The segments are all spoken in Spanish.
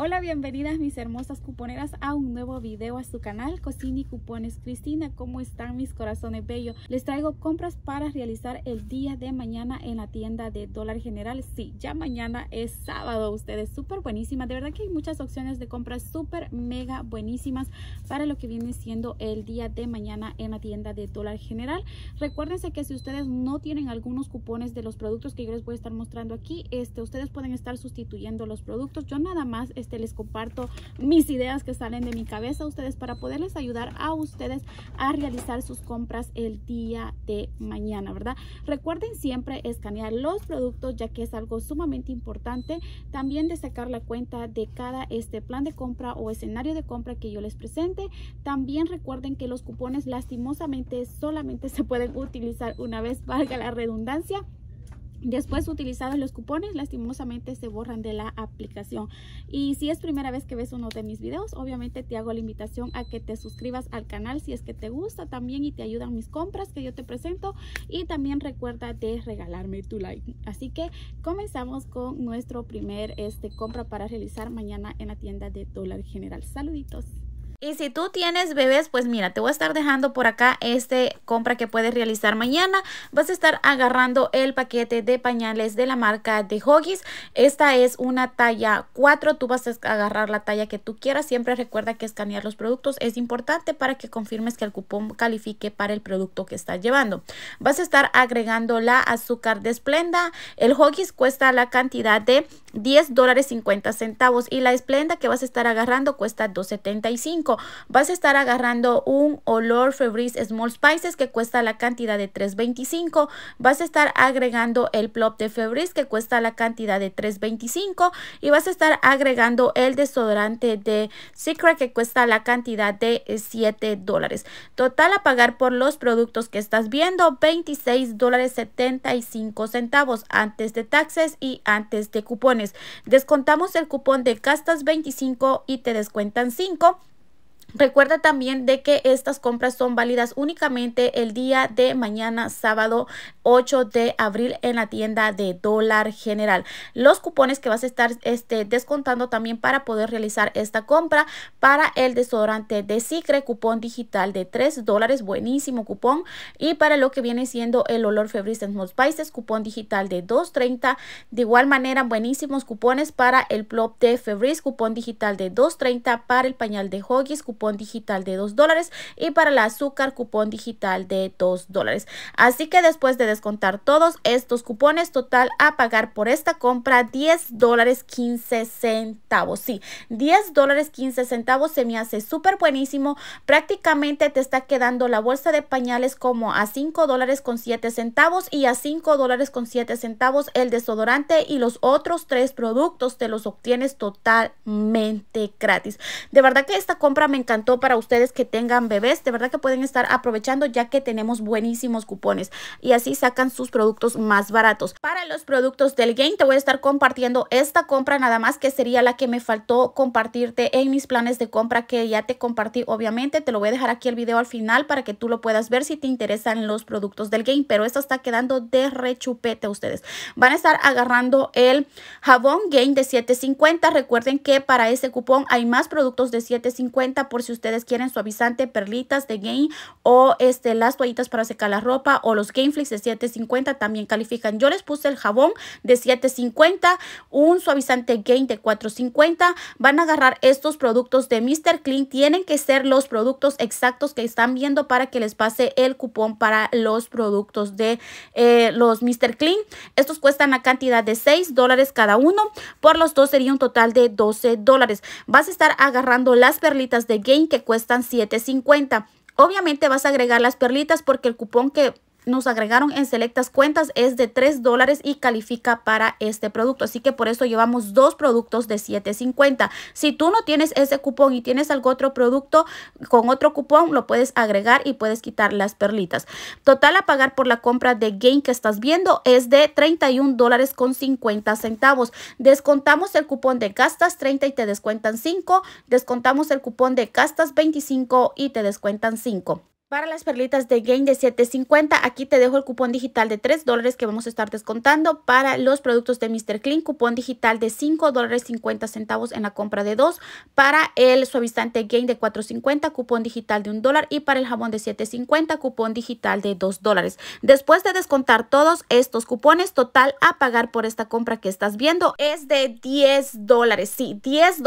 Hola, bienvenidas mis hermosas cuponeras a un nuevo video a su canal Cocina Cupones Cristina. ¿Cómo están mis corazones bellos? Les traigo compras para realizar el día de mañana en la tienda de Dólar General. Sí, ya mañana es sábado. Ustedes súper buenísimas. De verdad que hay muchas opciones de compras súper mega buenísimas para lo que viene siendo el día de mañana en la tienda de Dólar General. Recuérdense que si ustedes no tienen algunos cupones de los productos que yo les voy a estar mostrando aquí, este, ustedes pueden estar sustituyendo los productos. Yo nada más este, les comparto mis ideas que salen de mi cabeza a ustedes para poderles ayudar a ustedes a realizar sus compras el día de mañana, ¿verdad? Recuerden siempre escanear los productos ya que es algo sumamente importante. También de sacar la cuenta de cada este plan de compra o escenario de compra que yo les presente. También recuerden que los cupones lastimosamente solamente se pueden utilizar una vez, valga la redundancia Después utilizados los cupones, lastimosamente se borran de la aplicación. Y si es primera vez que ves uno de mis videos, obviamente te hago la invitación a que te suscribas al canal si es que te gusta también y te ayudan mis compras que yo te presento. Y también recuerda de regalarme tu like. Así que comenzamos con nuestro primer este, compra para realizar mañana en la tienda de Dólar General. Saluditos. Y si tú tienes bebés, pues mira, te voy a estar dejando por acá este compra que puedes realizar mañana. Vas a estar agarrando el paquete de pañales de la marca de Hoggies. Esta es una talla 4. Tú vas a agarrar la talla que tú quieras. Siempre recuerda que escanear los productos es importante para que confirmes que el cupón califique para el producto que estás llevando. Vas a estar agregando la azúcar de esplenda. El Hoggies cuesta la cantidad de $10.50 dólares centavos y la esplenda que vas a estar agarrando cuesta 2.75. Vas a estar agarrando un olor Febreze Small Spices que cuesta la cantidad de 3.25. Vas a estar agregando el plop de Febreze que cuesta la cantidad de 3.25 y vas a estar agregando el desodorante de Secret que cuesta la cantidad de 7 eh, dólares. Total a pagar por los productos que estás viendo $26.75 dólares centavos antes de taxes y antes de cupones. Descontamos el cupón de castas 25 y te descuentan 5 Recuerda también de que estas compras son válidas únicamente el día de mañana sábado 8 de abril en la tienda de dólar general. Los cupones que vas a estar este, descontando también para poder realizar esta compra para el desodorante de Cicre, cupón digital de 3 dólares, buenísimo cupón. Y para lo que viene siendo el olor Febris en Most Países, cupón digital de 2.30. De igual manera, buenísimos cupones para el plop de Febris, cupón digital de 2.30 para el pañal de Hoggies, cupón digital de 2 dólares y para el azúcar cupón digital de 2 dólares. Así que después de descontar todos estos cupones, total a pagar por esta compra 10 dólares 15 centavos. Sí, 10 dólares 15 centavos se me hace súper buenísimo. Prácticamente te está quedando la bolsa de pañales como a 5 dólares con 7 centavos y a 5 dólares con 7 centavos el desodorante y los otros tres productos te los obtienes totalmente gratis. De verdad que esta compra me encantó para ustedes que tengan bebés. De verdad que pueden estar aprovechando ya que tenemos buenísimos cupones y así sacan sus productos más baratos. Para los productos del game te voy a estar compartiendo esta compra nada más que sería la que me faltó compartirte en mis planes de compra que ya te compartí obviamente. Te lo voy a dejar aquí el video al final para que tú lo puedas ver si te interesan los productos del game. Pero esta está quedando de rechupete a ustedes. Van a estar agarrando el jabón game de 7.50. Recuerden que para ese cupón hay más productos de 7.50 si ustedes quieren suavizante, perlitas de Gain o este, las toallitas para secar la ropa o los Gameflix de 7.50 también califican. Yo les puse el jabón de 7.50, un suavizante Gain de 4.50. Van a agarrar estos productos de Mr. Clean. Tienen que ser los productos exactos que están viendo para que les pase el cupón para los productos de eh, los Mr. Clean. Estos cuestan la cantidad de 6 dólares cada uno. Por los dos sería un total de 12 dólares. Vas a estar agarrando las perlitas de que cuestan $7.50. Obviamente vas a agregar las perlitas porque el cupón que nos agregaron en selectas cuentas es de 3 dólares y califica para este producto. Así que por eso llevamos dos productos de 7.50. Si tú no tienes ese cupón y tienes algún otro producto con otro cupón, lo puedes agregar y puedes quitar las perlitas. Total a pagar por la compra de game que estás viendo es de 31 dólares con 50 centavos. Descontamos el cupón de gastas 30 y te descuentan 5. Descontamos el cupón de gastas 25 y te descuentan 5. Para las perlitas de Gain de 7.50, aquí te dejo el cupón digital de 3 que vamos a estar descontando. Para los productos de Mr. Clean, cupón digital de $5.50 en la compra de 2. Para el suavizante Gain de 4.50, cupón digital de 1 dólar. Y para el jabón de 7.50, cupón digital de 2 dólares. Después de descontar todos estos cupones, total a pagar por esta compra que estás viendo es de 10 dólares. Sí, 10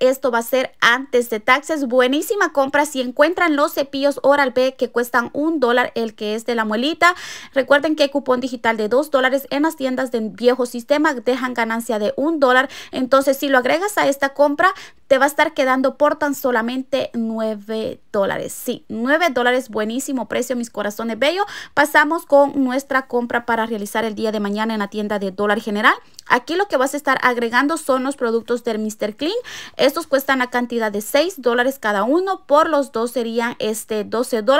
Esto va a ser antes de taxes. Buenísima compra. Si encuentran los cepillos Oral-B que cuestan un dólar el que es de la muelita. Recuerden que hay cupón digital de dos dólares en las tiendas del viejo sistema dejan ganancia de un dólar. Entonces si lo agregas a esta compra te va a estar quedando por tan solamente 9 dólares. Sí, 9 dólares, buenísimo precio, mis corazones bello. Pasamos con nuestra compra para realizar el día de mañana en la tienda de dólar general. Aquí lo que vas a estar agregando son los productos del Mr. Clean. Estos cuestan la cantidad de 6 dólares cada uno. Por los dos serían este 12 dólares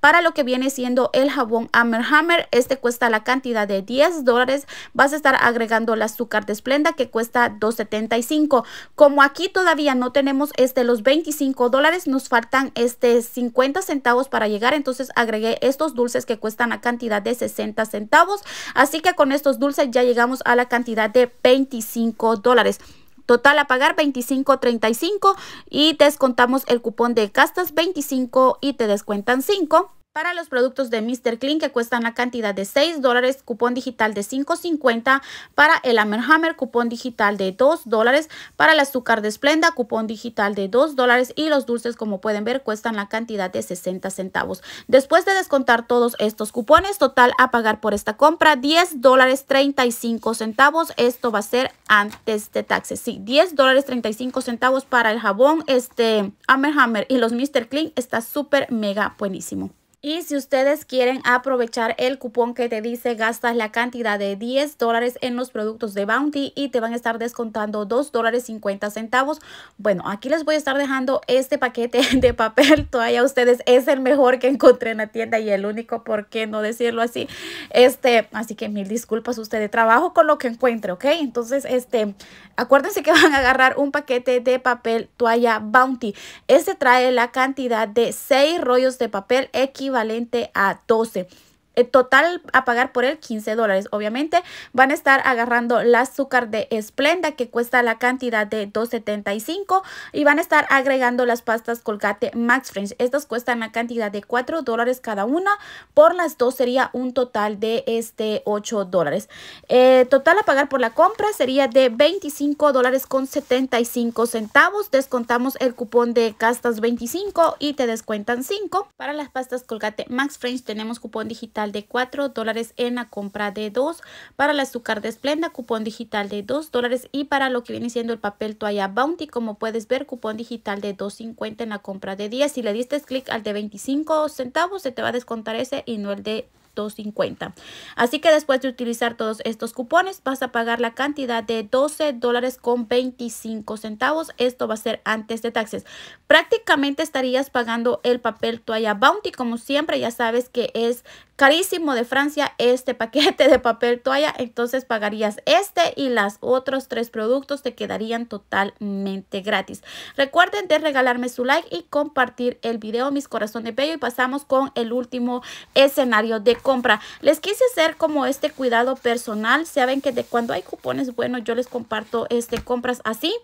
para lo que viene siendo el jabón Hammerhammer, este cuesta la cantidad de 10 dólares. Vas a estar agregando el azúcar de esplenda que cuesta 2.75. Como aquí todavía no tenemos este los 25 dólares, nos faltan este 50 centavos para llegar. Entonces agregué estos dulces que cuestan la cantidad de 60 centavos. Así que con estos dulces ya llegamos a la cantidad de 25 dólares. Total a pagar 25.35 y descontamos el cupón de castas 25 y te descuentan 5. Para los productos de Mr. Clean que cuestan la cantidad de 6 dólares, cupón digital de 5.50. Para el Hammer, cupón digital de 2 dólares. Para el azúcar de Splenda, cupón digital de 2 dólares. Y los dulces, como pueden ver, cuestan la cantidad de 60 centavos. Después de descontar todos estos cupones, total a pagar por esta compra, 10 dólares 35 centavos. Esto va a ser antes de taxes. Sí, 10 dólares 35 centavos para el jabón, este Hammer y los Mr. Clean. Está súper mega buenísimo. Y si ustedes quieren aprovechar el cupón que te dice gastas la cantidad de 10 dólares en los productos de Bounty y te van a estar descontando 2 dólares 50 centavos. Bueno, aquí les voy a estar dejando este paquete de papel toalla. Ustedes es el mejor que encontré en la tienda y el único, ¿por qué no decirlo así? Este, así que mil disculpas ustedes. Trabajo con lo que encuentre, ¿ok? Entonces, este, acuérdense que van a agarrar un paquete de papel toalla Bounty. Este trae la cantidad de 6 rollos de papel X equivalente a 12. Eh, total a pagar por el 15 dólares. Obviamente van a estar agarrando el azúcar de Esplenda que cuesta la cantidad de 2.75 y van a estar agregando las pastas Colgate Max french, Estas cuestan la cantidad de 4 dólares cada una. Por las dos sería un total de este 8 dólares. Eh, total a pagar por la compra sería de 25 dólares con 75 centavos. Descontamos el cupón de gastas 25 y te descuentan 5. Para las pastas Colgate Max french tenemos cupón digital de 4 dólares en la compra de 2. Para el azúcar de esplenda, cupón digital de 2 dólares. Y para lo que viene siendo el papel toalla Bounty, como puedes ver, cupón digital de 2.50 en la compra de 10. Si le diste clic al de 25 centavos, se te va a descontar ese y no el de 2.50. Así que después de utilizar todos estos cupones vas a pagar la cantidad de 12 dólares con 25 centavos. Esto va a ser antes de taxes. Prácticamente estarías pagando el papel toalla Bounty como siempre. Ya sabes que es carísimo de Francia este paquete de papel toalla, entonces pagarías este y los otros tres productos te quedarían totalmente gratis. Recuerden de regalarme su like y compartir el video, mis corazones bellos, y pasamos con el último escenario de compra. Les quise hacer como este cuidado personal, saben que de cuando hay cupones, bueno, yo les comparto este compras así.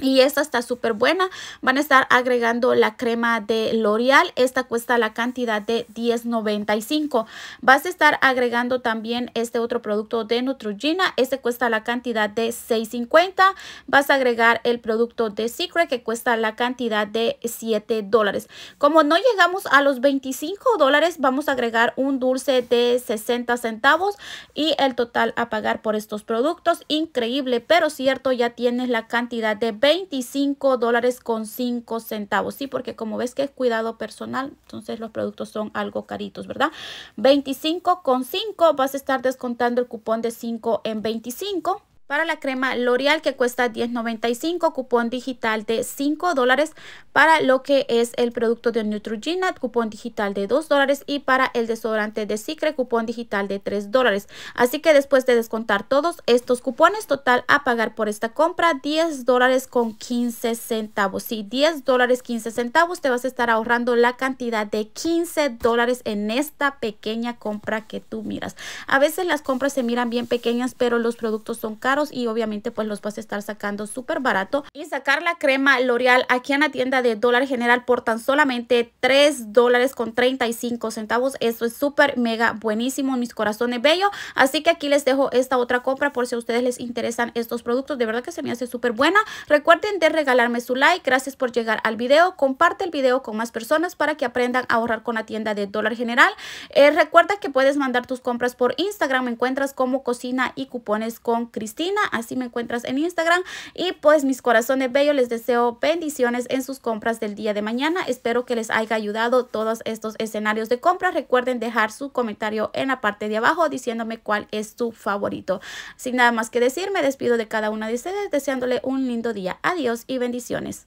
Y esta está súper buena. Van a estar agregando la crema de L'Oreal. Esta cuesta la cantidad de $10.95. Vas a estar agregando también este otro producto de Neutrogena. Este cuesta la cantidad de $6.50. Vas a agregar el producto de Secret que cuesta la cantidad de $7. Como no llegamos a los $25, vamos a agregar un dulce de 60 centavos. Y el total a pagar por estos productos. Increíble, pero cierto, ya tienes la cantidad de $20 25 dólares con 5 centavos. Sí, porque como ves que es cuidado personal, entonces los productos son algo caritos, ¿verdad? 25 con 5 vas a estar descontando el cupón de 5 en 25 para la crema L'Oreal que cuesta $10.95, cupón digital de $5 dólares. Para lo que es el producto de Neutrogena, cupón digital de $2 dólares. Y para el desodorante de Cicre, cupón digital de $3 dólares. Así que después de descontar todos estos cupones, total a pagar por esta compra $10 dólares con 15 centavos. Sí, 10 dólares 15 centavos. Te vas a estar ahorrando la cantidad de 15 dólares en esta pequeña compra que tú miras. A veces las compras se miran bien pequeñas, pero los productos son caros y obviamente pues los vas a estar sacando súper barato. Y sacar la crema L'Oreal aquí en la tienda de Dólar General por tan solamente 3 dólares con 35 centavos. eso es súper mega buenísimo, mis corazones bello. Así que aquí les dejo esta otra compra por si a ustedes les interesan estos productos. De verdad que se me hace súper buena. Recuerden de regalarme su like. Gracias por llegar al video. Comparte el video con más personas para que aprendan a ahorrar con la tienda de Dólar General. Eh, recuerda que puedes mandar tus compras por Instagram. Me encuentras como Cocina y Cupones con Cristina. Así me encuentras en Instagram. Y pues mis corazones bellos, les deseo bendiciones en sus compras del día de mañana. Espero que les haya ayudado todos estos escenarios de compras. Recuerden dejar su comentario en la parte de abajo diciéndome cuál es tu favorito. Sin nada más que decir, me despido de cada una de ustedes deseándole un lindo día. Adiós y bendiciones.